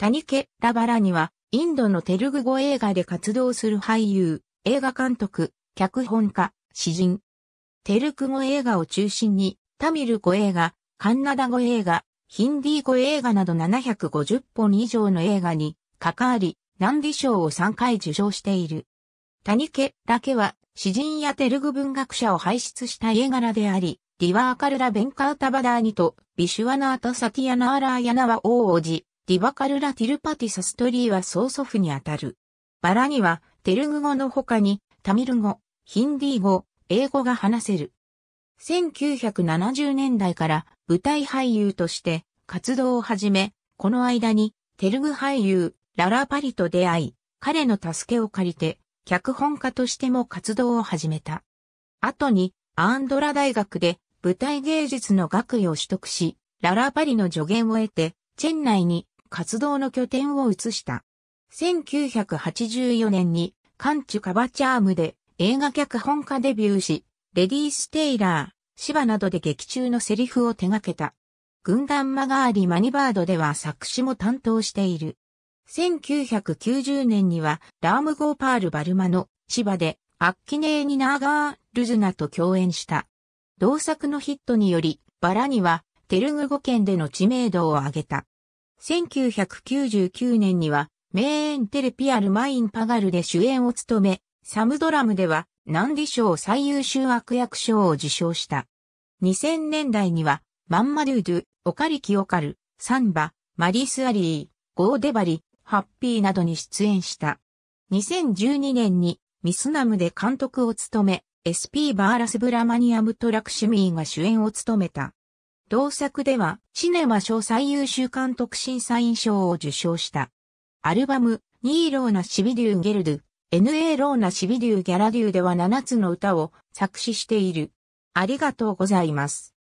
谷家ラバラには、インドのテルグ語映画で活動する俳優、映画監督、脚本家、詩人。テルグ語映画を中心に、タミル語映画、カンナダ語映画、ヒンディー語映画など750本以上の映画に関わり、ナンディ賞を3回受賞している。谷家ラケは、詩人やテルグ文学者を輩出した家柄であり、ディワーカルラ・ベンカータバダーニとビシュワナータ・サティアナーラーヤナワ王王子、ディバカルラ・ティルパティ・サストリーは曽祖父にあたる。バラには、テルグ語の他に、タミル語、ヒンディー語、英語が話せる。1970年代から舞台俳優として活動を始め、この間にテルグ俳優ララパリと出会い、彼の助けを借りて脚本家としても活動を始めた。後にアンドラ大学で舞台芸術の学位を取得し、ララパリの助言を得て、チェン内に活動の拠点を移した。1984年にカンチュ・カバチャームで映画脚本家デビューし、レディース・テイラー、芝などで劇中のセリフを手掛けた。軍団マガーリ・マニバードでは作詞も担当している。1990年にはラームゴーパール・バルマのシバでアッキネーニナーガー・ルズナと共演した。同作のヒットにより、バラにはテルグ語圏での知名度を上げた。1999年には、メーンテレピアルマインパガルで主演を務め、サムドラムでは、ナンディ賞最優秀悪役賞を受賞した。2000年代には、マンマドゥドゥ、オカリキオカル、サンバ、マリスアリー、ゴーデバリ、ハッピーなどに出演した。2012年にミスナムで監督を務め、SP バーラスブラマニアムトラクシミーが主演を務めた。同作では、シネマ賞最優秀監督審査員賞を受賞した。アルバム、ニーローナシビデューゲルドゥ、NA ローナシビデューギャラデューでは7つの歌を作詞している。ありがとうございます。